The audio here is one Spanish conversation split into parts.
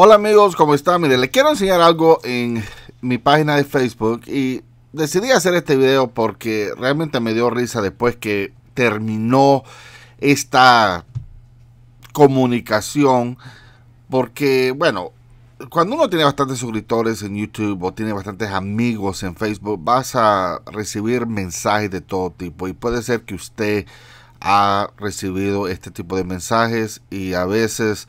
Hola amigos, ¿cómo están? Mire, les quiero enseñar algo en mi página de Facebook y decidí hacer este video porque realmente me dio risa después que terminó esta comunicación porque, bueno, cuando uno tiene bastantes suscriptores en YouTube o tiene bastantes amigos en Facebook, vas a recibir mensajes de todo tipo y puede ser que usted ha recibido este tipo de mensajes y a veces...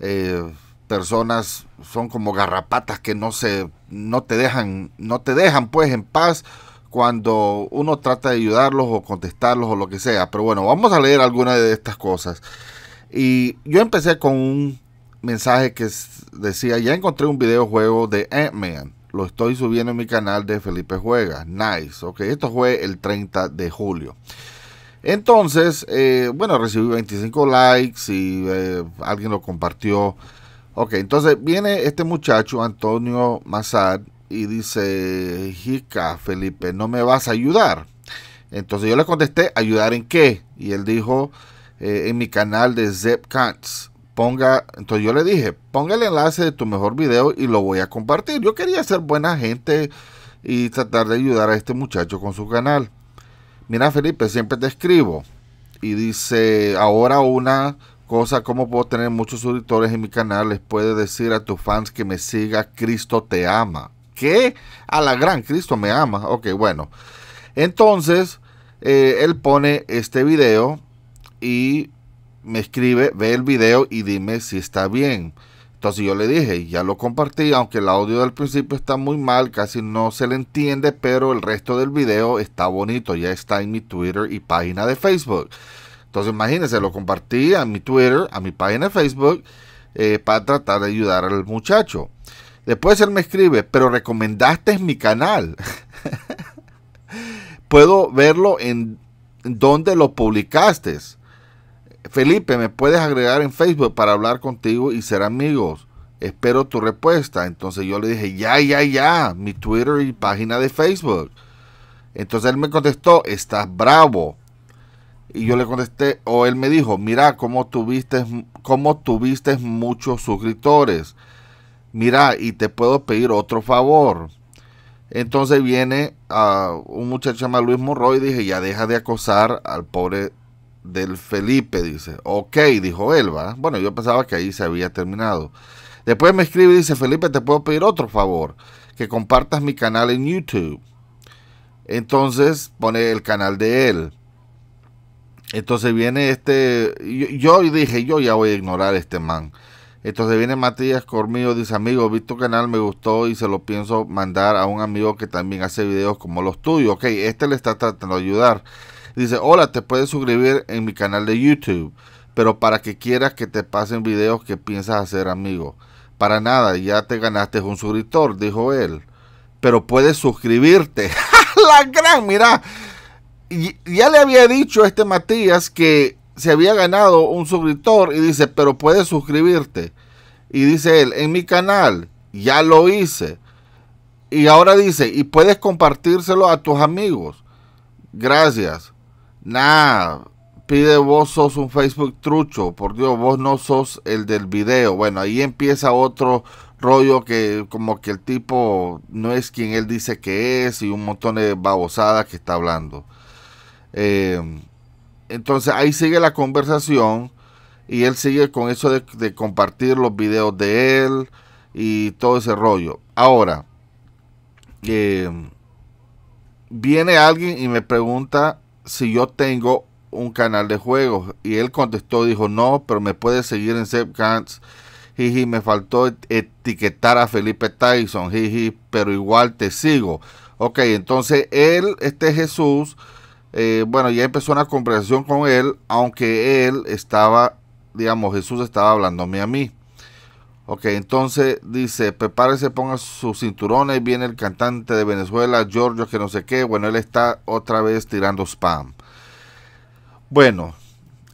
Eh, personas son como garrapatas que no se no te dejan no te dejan pues en paz cuando uno trata de ayudarlos o contestarlos o lo que sea pero bueno vamos a leer alguna de estas cosas y yo empecé con un mensaje que decía ya encontré un videojuego de Ant-Man lo estoy subiendo en mi canal de Felipe Juega nice ok esto fue el 30 de julio entonces eh, bueno recibí 25 likes y eh, alguien lo compartió Ok, entonces viene este muchacho, Antonio Mazar, y dice, Jica, Felipe, no me vas a ayudar. Entonces yo le contesté, ¿ayudar en qué? Y él dijo, eh, en mi canal de Zep ponga, entonces yo le dije, ponga el enlace de tu mejor video y lo voy a compartir. Yo quería ser buena gente y tratar de ayudar a este muchacho con su canal. Mira Felipe, siempre te escribo. Y dice, ahora una Cosa como puedo tener muchos auditores en mi canal, les puede decir a tus fans que me siga, Cristo te ama. ¿Qué? A la gran, Cristo me ama. Ok, bueno. Entonces, eh, él pone este video y me escribe, ve el video y dime si está bien. Entonces yo le dije, ya lo compartí, aunque el audio del principio está muy mal, casi no se le entiende, pero el resto del video está bonito, ya está en mi Twitter y página de Facebook. Entonces imagínense, lo compartí a mi Twitter, a mi página de Facebook, eh, para tratar de ayudar al muchacho. Después él me escribe, pero recomendaste mi canal. Puedo verlo en donde lo publicaste. Felipe, me puedes agregar en Facebook para hablar contigo y ser amigos. Espero tu respuesta. Entonces yo le dije, ya, ya, ya, mi Twitter y página de Facebook. Entonces él me contestó, estás bravo. Y yo le contesté, o él me dijo, mira cómo tuviste, cómo tuviste muchos suscriptores. Mira, y te puedo pedir otro favor. Entonces viene a ah, un muchacho llamado Luis Monroy y dije, ya deja de acosar al pobre del Felipe, dice. Ok, dijo él, Bueno, yo pensaba que ahí se había terminado. Después me escribe y dice, Felipe, te puedo pedir otro favor, que compartas mi canal en YouTube. Entonces pone el canal de él. Entonces viene este, yo, dije, yo ya voy a ignorar a este man. Entonces viene Matías conmigo. dice, amigo, vi tu canal, me gustó y se lo pienso mandar a un amigo que también hace videos como los tuyos. Ok, este le está tratando de ayudar. Dice, hola, te puedes suscribir en mi canal de YouTube, pero para que quieras que te pasen videos que piensas hacer, amigo. Para nada, ya te ganaste un suscriptor, dijo él. Pero puedes suscribirte. La gran, mira ya le había dicho a este Matías que se había ganado un suscriptor y dice, pero puedes suscribirte. Y dice él, en mi canal, ya lo hice. Y ahora dice, y puedes compartírselo a tus amigos. Gracias. Nah, pide vos sos un Facebook trucho. Por Dios, vos no sos el del video. Bueno, ahí empieza otro rollo que como que el tipo no es quien él dice que es y un montón de babosadas que está hablando. Eh, entonces ahí sigue la conversación y él sigue con eso de, compartir los videos de él y todo ese rollo. Ahora, eh, viene alguien y me pregunta si yo tengo un canal de juegos y él contestó, dijo no, pero me puede seguir en Zepcans. Jiji, me faltó etiquetar a Felipe Tyson, jiji, pero igual te sigo. Ok, entonces él, este Jesús, eh, bueno, ya empezó una conversación con él, aunque él estaba, digamos, Jesús estaba hablándome a mí. Ok, entonces dice, prepárese, ponga su cinturón y viene el cantante de Venezuela, Giorgio, que no sé qué. Bueno, él está otra vez tirando spam. Bueno,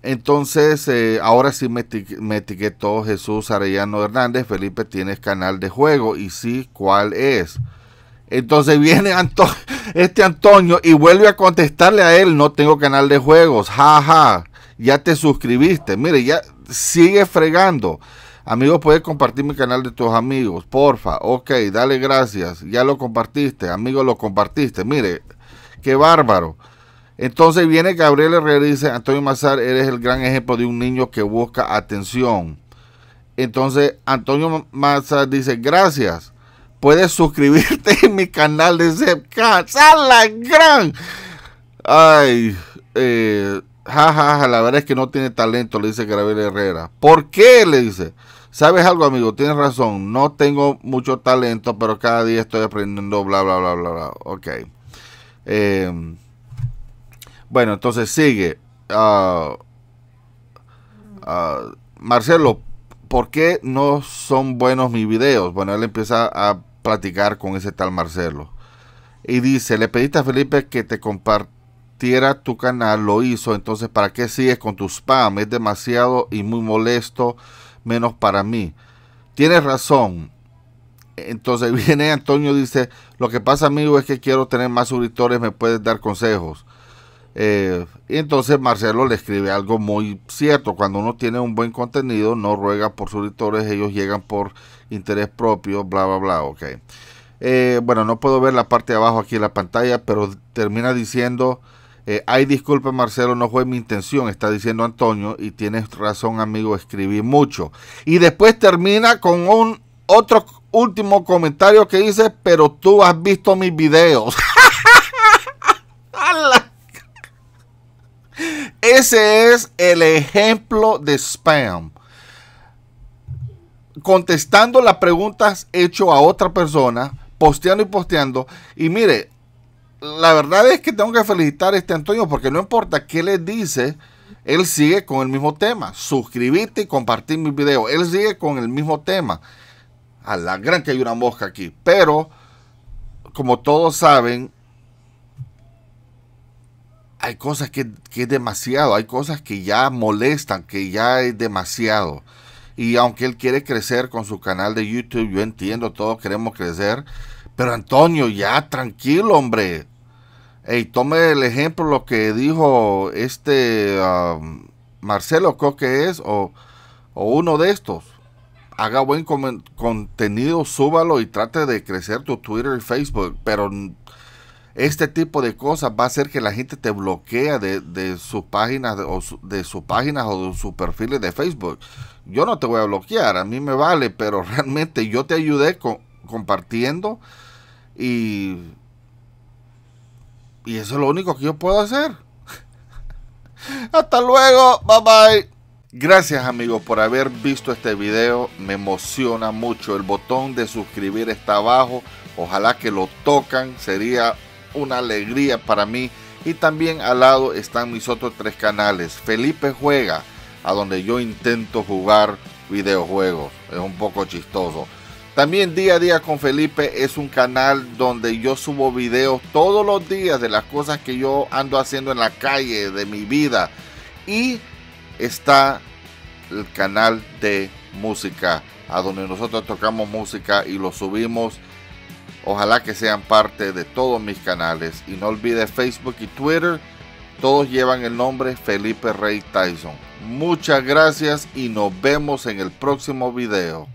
entonces eh, ahora sí me, me, etiquetó Jesús Arellano Hernández, Felipe, tienes canal de juego y sí, ¿cuál es? Entonces viene este Antonio y vuelve a contestarle a él, no tengo canal de juegos, jaja, ya te suscribiste, mire, ya sigue fregando. Amigos, puedes compartir mi canal de tus amigos, porfa, ok, dale gracias, ya lo compartiste, amigo, lo compartiste, mire, qué bárbaro. Entonces viene Gabriel Herrera y dice, Antonio Mazar, eres el gran ejemplo de un niño que busca atención. Entonces Antonio Mazar dice, gracias puedes suscribirte en mi canal de Zepka, ¡A la gran! Ay, eh, jajaja, la verdad es que no tiene talento, le dice Gabriel Herrera. ¿Por qué? Le dice. ¿Sabes algo, amigo? Tienes razón. No tengo mucho talento, pero cada día estoy aprendiendo, bla, bla, bla, bla, bla. Ok. Eh, bueno, entonces sigue. Ah, ah, Marcelo, ¿por qué no son buenos mis videos? Bueno, él empieza a platicar con ese tal Marcelo. Y dice, le pediste a Felipe que te compartiera tu canal, lo hizo, entonces ¿para qué sigues con tu spam? Es demasiado y muy molesto, menos para mí. Tienes razón. Entonces viene Antonio, dice, lo que pasa amigo es que quiero tener más auditores me puedes dar consejos. Eh, y entonces Marcelo le escribe algo muy cierto. Cuando uno tiene un buen contenido, no ruega por sus editores, ellos llegan por interés propio, bla, bla, bla, Okay. Eh, bueno, no puedo ver la parte de abajo aquí en la pantalla, pero termina diciendo, eh, ay, disculpe Marcelo, no fue mi intención, está diciendo Antonio, y tienes razón amigo, escribí mucho. Y después termina con un otro último comentario que dice, pero tú has visto mis videos. Ese es el ejemplo de spam. Contestando las preguntas hecho a otra persona, posteando y posteando. Y mire, la verdad es que tengo que felicitar a este Antonio porque no importa qué le dice, él sigue con el mismo tema. Suscribirte y compartir mi video. Él sigue con el mismo tema. A la gran que hay una mosca aquí. Pero, como todos saben, hay cosas que, es demasiado, hay cosas que ya molestan, que ya es demasiado. Y aunque él quiere crecer con su canal de YouTube, yo entiendo, todos queremos crecer. Pero Antonio, ya tranquilo, hombre. Hey, tome el ejemplo lo que dijo este um, Marcelo, creo que es, o, o, uno de estos. Haga buen contenido, súbalo y trate de crecer tu Twitter y Facebook, pero este tipo de cosas va a hacer que la gente te bloquea de, sus páginas o de sus páginas o sus perfiles de Facebook. Yo no te voy a bloquear, a mí me vale, pero realmente yo te ayudé compartiendo y y eso es lo único que yo puedo hacer. Hasta luego, bye bye. Gracias amigos por haber visto este video, me emociona mucho. El botón de suscribir está abajo, ojalá que lo tocan, sería una alegría para mí. Y también al lado están mis otros tres canales. Felipe Juega, a donde yo intento jugar videojuegos. Es un poco chistoso. También Día a Día con Felipe es un canal donde yo subo videos todos los días de las cosas que yo ando haciendo en la calle, de mi vida. Y está el canal de música, a donde nosotros tocamos música y lo subimos Ojalá que sean parte de todos mis canales. Y no olvides Facebook y Twitter. Todos llevan el nombre Felipe Rey Tyson. Muchas gracias y nos vemos en el próximo video.